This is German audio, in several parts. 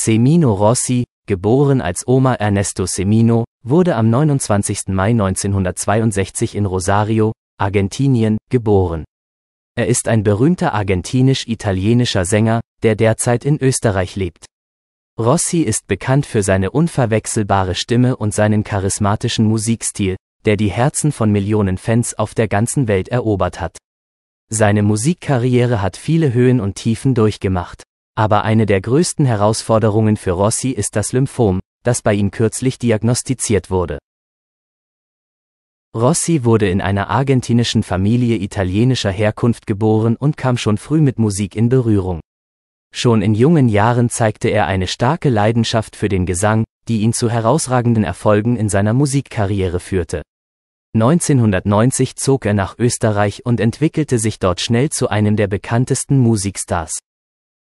Semino Rossi, geboren als Oma Ernesto Semino, wurde am 29. Mai 1962 in Rosario, Argentinien, geboren. Er ist ein berühmter argentinisch-italienischer Sänger, der derzeit in Österreich lebt. Rossi ist bekannt für seine unverwechselbare Stimme und seinen charismatischen Musikstil, der die Herzen von Millionen Fans auf der ganzen Welt erobert hat. Seine Musikkarriere hat viele Höhen und Tiefen durchgemacht. Aber eine der größten Herausforderungen für Rossi ist das Lymphom, das bei ihm kürzlich diagnostiziert wurde. Rossi wurde in einer argentinischen Familie italienischer Herkunft geboren und kam schon früh mit Musik in Berührung. Schon in jungen Jahren zeigte er eine starke Leidenschaft für den Gesang, die ihn zu herausragenden Erfolgen in seiner Musikkarriere führte. 1990 zog er nach Österreich und entwickelte sich dort schnell zu einem der bekanntesten Musikstars.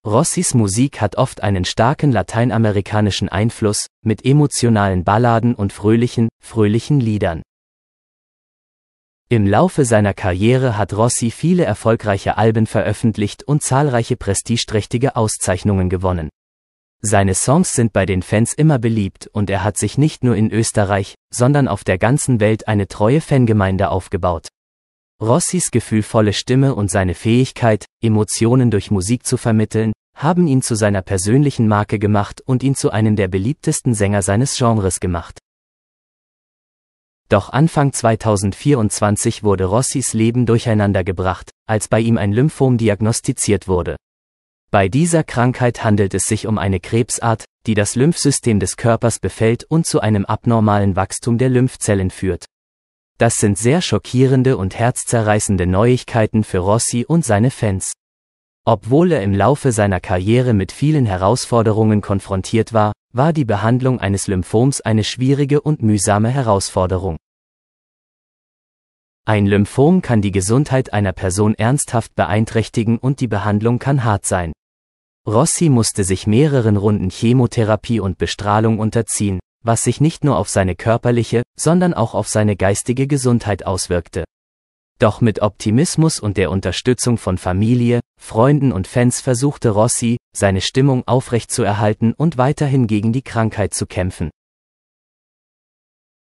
Rossis Musik hat oft einen starken lateinamerikanischen Einfluss, mit emotionalen Balladen und fröhlichen, fröhlichen Liedern. Im Laufe seiner Karriere hat Rossi viele erfolgreiche Alben veröffentlicht und zahlreiche prestigeträchtige Auszeichnungen gewonnen. Seine Songs sind bei den Fans immer beliebt und er hat sich nicht nur in Österreich, sondern auf der ganzen Welt eine treue Fangemeinde aufgebaut Rossis gefühlvolle Stimme und seine Fähigkeit, Emotionen durch Musik zu vermitteln, haben ihn zu seiner persönlichen Marke gemacht und ihn zu einem der beliebtesten Sänger seines Genres gemacht. Doch Anfang 2024 wurde Rossis Leben durcheinander gebracht, als bei ihm ein Lymphom diagnostiziert wurde. Bei dieser Krankheit handelt es sich um eine Krebsart, die das Lymphsystem des Körpers befällt und zu einem abnormalen Wachstum der Lymphzellen führt. Das sind sehr schockierende und herzzerreißende Neuigkeiten für Rossi und seine Fans. Obwohl er im Laufe seiner Karriere mit vielen Herausforderungen konfrontiert war, war die Behandlung eines Lymphoms eine schwierige und mühsame Herausforderung. Ein Lymphom kann die Gesundheit einer Person ernsthaft beeinträchtigen und die Behandlung kann hart sein. Rossi musste sich mehreren Runden Chemotherapie und Bestrahlung unterziehen, was sich nicht nur auf seine körperliche, sondern auch auf seine geistige Gesundheit auswirkte. Doch mit Optimismus und der Unterstützung von Familie, Freunden und Fans versuchte Rossi, seine Stimmung aufrechtzuerhalten und weiterhin gegen die Krankheit zu kämpfen.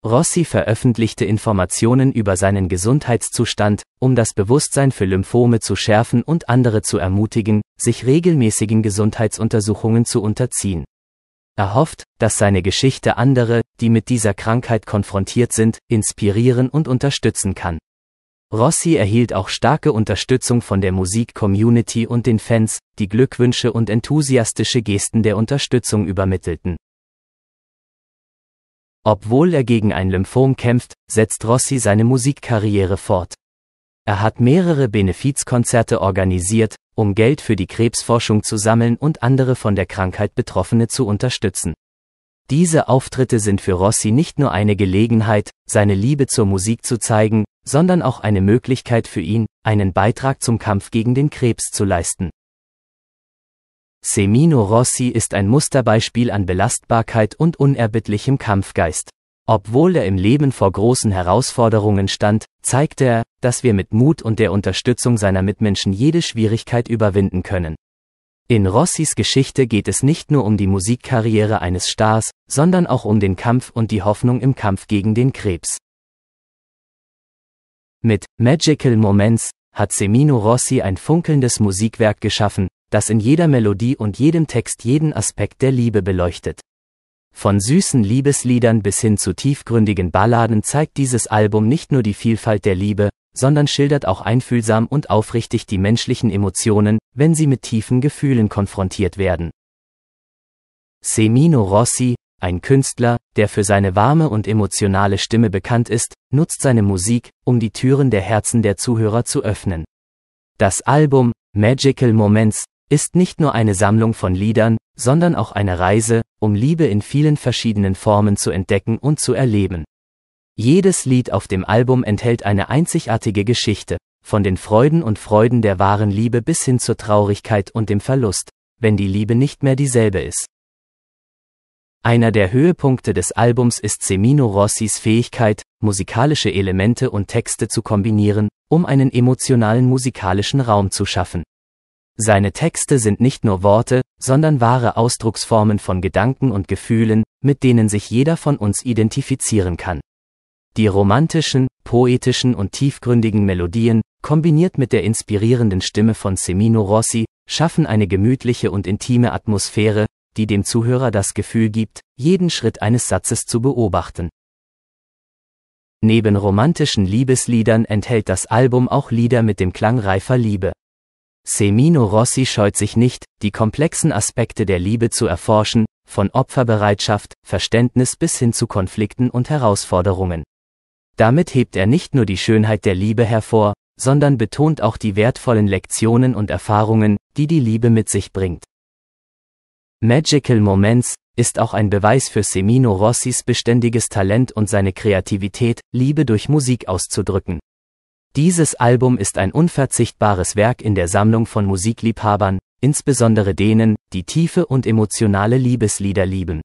Rossi veröffentlichte Informationen über seinen Gesundheitszustand, um das Bewusstsein für Lymphome zu schärfen und andere zu ermutigen, sich regelmäßigen Gesundheitsuntersuchungen zu unterziehen. Er hofft, dass seine Geschichte andere, die mit dieser Krankheit konfrontiert sind, inspirieren und unterstützen kann. Rossi erhielt auch starke Unterstützung von der Musik-Community und den Fans, die Glückwünsche und enthusiastische Gesten der Unterstützung übermittelten. Obwohl er gegen ein Lymphom kämpft, setzt Rossi seine Musikkarriere fort. Er hat mehrere Benefizkonzerte organisiert, um Geld für die Krebsforschung zu sammeln und andere von der Krankheit Betroffene zu unterstützen. Diese Auftritte sind für Rossi nicht nur eine Gelegenheit, seine Liebe zur Musik zu zeigen, sondern auch eine Möglichkeit für ihn, einen Beitrag zum Kampf gegen den Krebs zu leisten. Semino Rossi ist ein Musterbeispiel an Belastbarkeit und unerbittlichem Kampfgeist. Obwohl er im Leben vor großen Herausforderungen stand, zeigte er, dass wir mit Mut und der Unterstützung seiner Mitmenschen jede Schwierigkeit überwinden können. In Rossis Geschichte geht es nicht nur um die Musikkarriere eines Stars, sondern auch um den Kampf und die Hoffnung im Kampf gegen den Krebs. Mit Magical Moments hat Semino Rossi ein funkelndes Musikwerk geschaffen, das in jeder Melodie und jedem Text jeden Aspekt der Liebe beleuchtet. Von süßen Liebesliedern bis hin zu tiefgründigen Balladen zeigt dieses Album nicht nur die Vielfalt der Liebe, sondern schildert auch einfühlsam und aufrichtig die menschlichen Emotionen, wenn sie mit tiefen Gefühlen konfrontiert werden. Semino Rossi, ein Künstler, der für seine warme und emotionale Stimme bekannt ist, nutzt seine Musik, um die Türen der Herzen der Zuhörer zu öffnen. Das Album Magical Moments ist nicht nur eine Sammlung von Liedern, sondern auch eine Reise, um Liebe in vielen verschiedenen Formen zu entdecken und zu erleben. Jedes Lied auf dem Album enthält eine einzigartige Geschichte, von den Freuden und Freuden der wahren Liebe bis hin zur Traurigkeit und dem Verlust, wenn die Liebe nicht mehr dieselbe ist. Einer der Höhepunkte des Albums ist Semino Rossis Fähigkeit, musikalische Elemente und Texte zu kombinieren, um einen emotionalen musikalischen Raum zu schaffen. Seine Texte sind nicht nur Worte, sondern wahre Ausdrucksformen von Gedanken und Gefühlen, mit denen sich jeder von uns identifizieren kann. Die romantischen, poetischen und tiefgründigen Melodien, kombiniert mit der inspirierenden Stimme von Semino Rossi, schaffen eine gemütliche und intime Atmosphäre, die dem Zuhörer das Gefühl gibt, jeden Schritt eines Satzes zu beobachten. Neben romantischen Liebesliedern enthält das Album auch Lieder mit dem Klang reifer Liebe. Semino Rossi scheut sich nicht, die komplexen Aspekte der Liebe zu erforschen, von Opferbereitschaft, Verständnis bis hin zu Konflikten und Herausforderungen. Damit hebt er nicht nur die Schönheit der Liebe hervor, sondern betont auch die wertvollen Lektionen und Erfahrungen, die die Liebe mit sich bringt. Magical Moments ist auch ein Beweis für Semino Rossis beständiges Talent und seine Kreativität, Liebe durch Musik auszudrücken. Dieses Album ist ein unverzichtbares Werk in der Sammlung von Musikliebhabern, insbesondere denen, die tiefe und emotionale Liebeslieder lieben.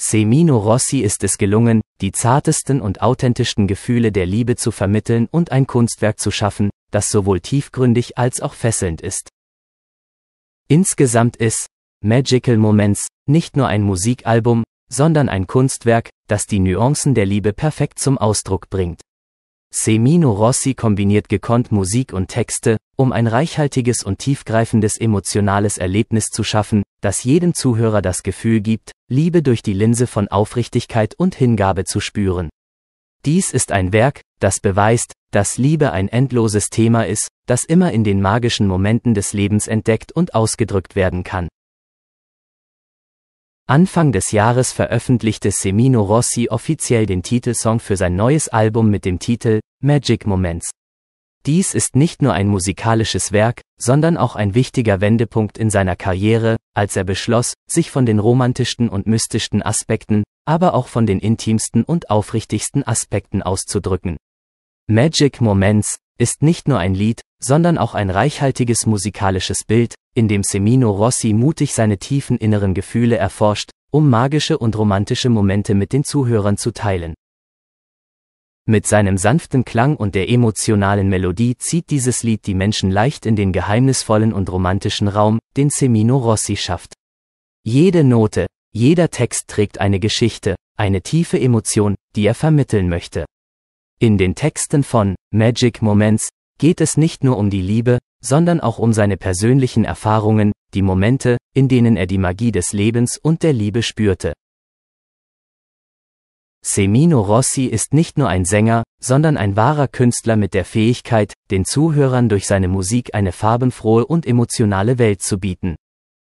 Semino Rossi ist es gelungen, die zartesten und authentischsten Gefühle der Liebe zu vermitteln und ein Kunstwerk zu schaffen, das sowohl tiefgründig als auch fesselnd ist. Insgesamt ist Magical Moments nicht nur ein Musikalbum, sondern ein Kunstwerk, das die Nuancen der Liebe perfekt zum Ausdruck bringt. Semino Rossi kombiniert gekonnt Musik und Texte, um ein reichhaltiges und tiefgreifendes emotionales Erlebnis zu schaffen, das jedem Zuhörer das Gefühl gibt, Liebe durch die Linse von Aufrichtigkeit und Hingabe zu spüren. Dies ist ein Werk, das beweist, dass Liebe ein endloses Thema ist, das immer in den magischen Momenten des Lebens entdeckt und ausgedrückt werden kann. Anfang des Jahres veröffentlichte Semino Rossi offiziell den Titelsong für sein neues Album mit dem Titel Magic Moments. Dies ist nicht nur ein musikalisches Werk, sondern auch ein wichtiger Wendepunkt in seiner Karriere, als er beschloss, sich von den romantischsten und mystischsten Aspekten, aber auch von den intimsten und aufrichtigsten Aspekten auszudrücken. Magic Moments ist nicht nur ein Lied, sondern auch ein reichhaltiges musikalisches Bild, in dem Semino Rossi mutig seine tiefen inneren Gefühle erforscht, um magische und romantische Momente mit den Zuhörern zu teilen. Mit seinem sanften Klang und der emotionalen Melodie zieht dieses Lied die Menschen leicht in den geheimnisvollen und romantischen Raum, den Semino Rossi schafft. Jede Note, jeder Text trägt eine Geschichte, eine tiefe Emotion, die er vermitteln möchte. In den Texten von Magic Moments geht es nicht nur um die Liebe, sondern auch um seine persönlichen Erfahrungen, die Momente, in denen er die Magie des Lebens und der Liebe spürte. Semino Rossi ist nicht nur ein Sänger, sondern ein wahrer Künstler mit der Fähigkeit, den Zuhörern durch seine Musik eine farbenfrohe und emotionale Welt zu bieten.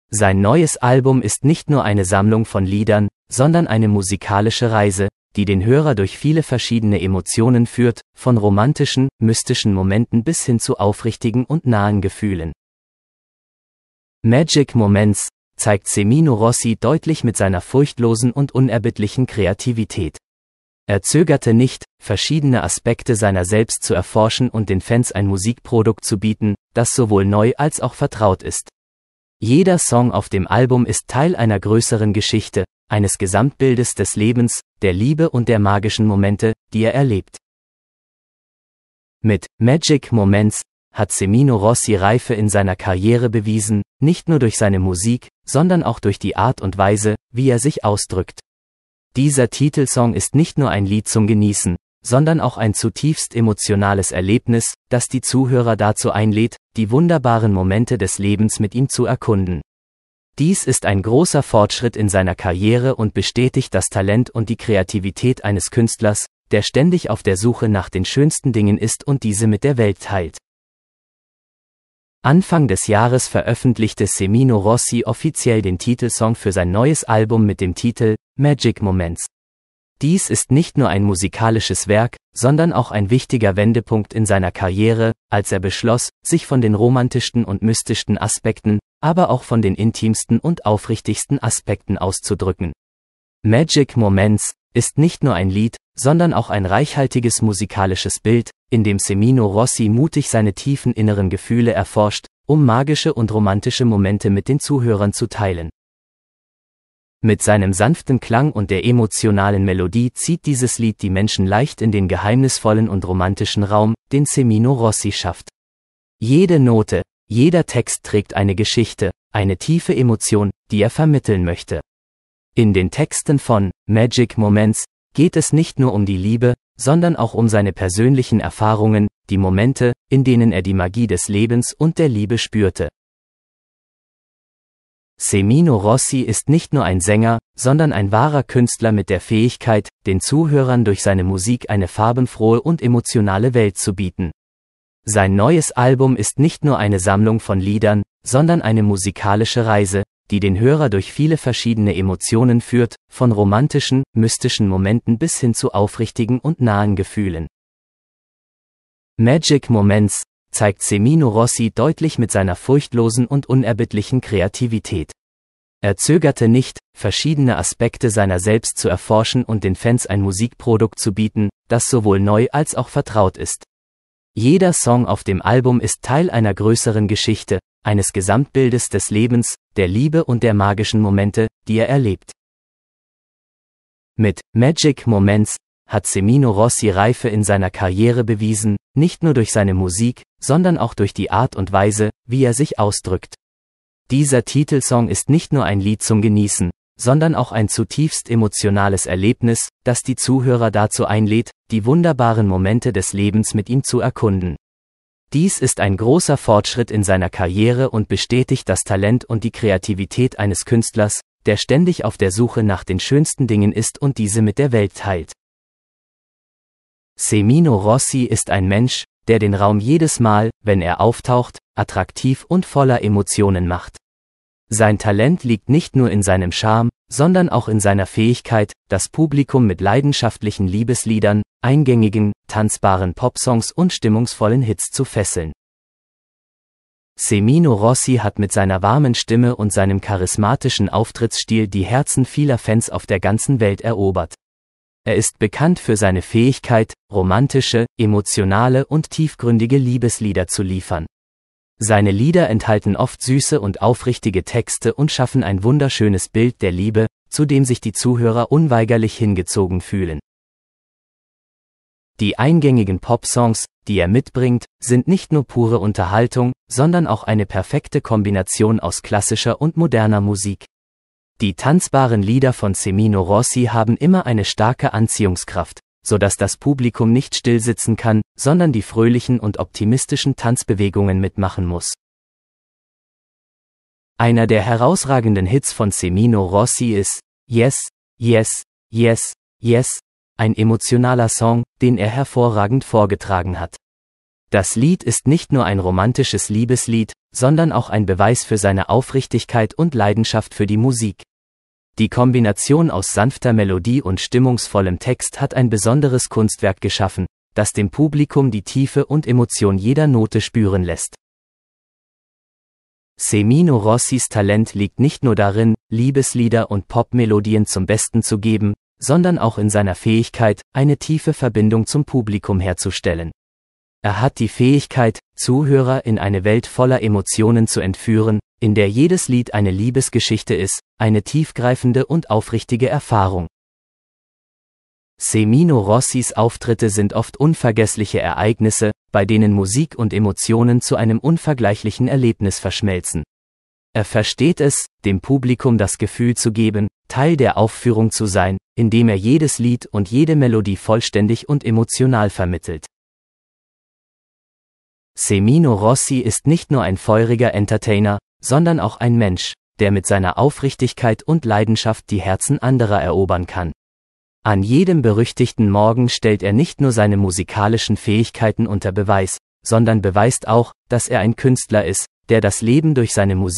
Sein neues Album ist nicht nur eine Sammlung von Liedern, sondern eine musikalische Reise, die den Hörer durch viele verschiedene Emotionen führt, von romantischen, mystischen Momenten bis hin zu aufrichtigen und nahen Gefühlen. Magic Moments zeigt Semino Rossi deutlich mit seiner furchtlosen und unerbittlichen Kreativität. Er zögerte nicht, verschiedene Aspekte seiner selbst zu erforschen und den Fans ein Musikprodukt zu bieten, das sowohl neu als auch vertraut ist. Jeder Song auf dem Album ist Teil einer größeren Geschichte, eines Gesamtbildes des Lebens, der Liebe und der magischen Momente, die er erlebt. Mit Magic Moments hat Semino Rossi Reife in seiner Karriere bewiesen, nicht nur durch seine Musik, sondern auch durch die Art und Weise, wie er sich ausdrückt. Dieser Titelsong ist nicht nur ein Lied zum Genießen, sondern auch ein zutiefst emotionales Erlebnis, das die Zuhörer dazu einlädt, die wunderbaren Momente des Lebens mit ihm zu erkunden. Dies ist ein großer Fortschritt in seiner Karriere und bestätigt das Talent und die Kreativität eines Künstlers, der ständig auf der Suche nach den schönsten Dingen ist und diese mit der Welt teilt. Anfang des Jahres veröffentlichte Semino Rossi offiziell den Titelsong für sein neues Album mit dem Titel Magic Moments. Dies ist nicht nur ein musikalisches Werk, sondern auch ein wichtiger Wendepunkt in seiner Karriere, als er beschloss, sich von den romantischsten und mystischsten Aspekten, aber auch von den intimsten und aufrichtigsten Aspekten auszudrücken. Magic Moments ist nicht nur ein Lied, sondern auch ein reichhaltiges musikalisches Bild, in dem Semino Rossi mutig seine tiefen inneren Gefühle erforscht, um magische und romantische Momente mit den Zuhörern zu teilen. Mit seinem sanften Klang und der emotionalen Melodie zieht dieses Lied die Menschen leicht in den geheimnisvollen und romantischen Raum, den Semino Rossi schafft. Jede Note, jeder Text trägt eine Geschichte, eine tiefe Emotion, die er vermitteln möchte. In den Texten von Magic Moments geht es nicht nur um die Liebe, sondern auch um seine persönlichen Erfahrungen, die Momente, in denen er die Magie des Lebens und der Liebe spürte. Semino Rossi ist nicht nur ein Sänger, sondern ein wahrer Künstler mit der Fähigkeit, den Zuhörern durch seine Musik eine farbenfrohe und emotionale Welt zu bieten. Sein neues Album ist nicht nur eine Sammlung von Liedern, sondern eine musikalische Reise, die den Hörer durch viele verschiedene Emotionen führt, von romantischen, mystischen Momenten bis hin zu aufrichtigen und nahen Gefühlen. Magic Moments, zeigt Semino Rossi deutlich mit seiner furchtlosen und unerbittlichen Kreativität. Er zögerte nicht, verschiedene Aspekte seiner selbst zu erforschen und den Fans ein Musikprodukt zu bieten, das sowohl neu als auch vertraut ist. Jeder Song auf dem Album ist Teil einer größeren Geschichte, eines Gesamtbildes des Lebens, der Liebe und der magischen Momente, die er erlebt. Mit Magic Moments hat Semino Rossi Reife in seiner Karriere bewiesen, nicht nur durch seine Musik, sondern auch durch die Art und Weise, wie er sich ausdrückt. Dieser Titelsong ist nicht nur ein Lied zum Genießen, sondern auch ein zutiefst emotionales Erlebnis, das die Zuhörer dazu einlädt, die wunderbaren Momente des Lebens mit ihm zu erkunden. Dies ist ein großer Fortschritt in seiner Karriere und bestätigt das Talent und die Kreativität eines Künstlers, der ständig auf der Suche nach den schönsten Dingen ist und diese mit der Welt teilt. Semino Rossi ist ein Mensch, der den Raum jedes Mal, wenn er auftaucht, attraktiv und voller Emotionen macht. Sein Talent liegt nicht nur in seinem Charme, sondern auch in seiner Fähigkeit, das Publikum mit leidenschaftlichen Liebesliedern, eingängigen, tanzbaren Popsongs und stimmungsvollen Hits zu fesseln. Semino Rossi hat mit seiner warmen Stimme und seinem charismatischen Auftrittsstil die Herzen vieler Fans auf der ganzen Welt erobert. Er ist bekannt für seine Fähigkeit, romantische, emotionale und tiefgründige Liebeslieder zu liefern. Seine Lieder enthalten oft süße und aufrichtige Texte und schaffen ein wunderschönes Bild der Liebe, zu dem sich die Zuhörer unweigerlich hingezogen fühlen. Die eingängigen Popsongs, die er mitbringt, sind nicht nur pure Unterhaltung, sondern auch eine perfekte Kombination aus klassischer und moderner Musik. Die tanzbaren Lieder von Semino Rossi haben immer eine starke Anziehungskraft, so dass das Publikum nicht stillsitzen kann, sondern die fröhlichen und optimistischen Tanzbewegungen mitmachen muss. Einer der herausragenden Hits von Semino Rossi ist Yes, Yes, Yes, Yes, ein emotionaler Song, den er hervorragend vorgetragen hat. Das Lied ist nicht nur ein romantisches Liebeslied, sondern auch ein Beweis für seine Aufrichtigkeit und Leidenschaft für die Musik. Die Kombination aus sanfter Melodie und stimmungsvollem Text hat ein besonderes Kunstwerk geschaffen, das dem Publikum die Tiefe und Emotion jeder Note spüren lässt. Semino Rossis Talent liegt nicht nur darin, Liebeslieder und Popmelodien zum Besten zu geben, sondern auch in seiner Fähigkeit, eine tiefe Verbindung zum Publikum herzustellen. Er hat die Fähigkeit, Zuhörer in eine Welt voller Emotionen zu entführen, in der jedes Lied eine Liebesgeschichte ist, eine tiefgreifende und aufrichtige Erfahrung. Semino Rossis Auftritte sind oft unvergessliche Ereignisse, bei denen Musik und Emotionen zu einem unvergleichlichen Erlebnis verschmelzen. Er versteht es, dem Publikum das Gefühl zu geben, Teil der Aufführung zu sein, indem er jedes Lied und jede Melodie vollständig und emotional vermittelt. Semino Rossi ist nicht nur ein feuriger Entertainer, sondern auch ein Mensch, der mit seiner Aufrichtigkeit und Leidenschaft die Herzen anderer erobern kann. An jedem berüchtigten Morgen stellt er nicht nur seine musikalischen Fähigkeiten unter Beweis, sondern beweist auch, dass er ein Künstler ist, der das Leben durch seine Musik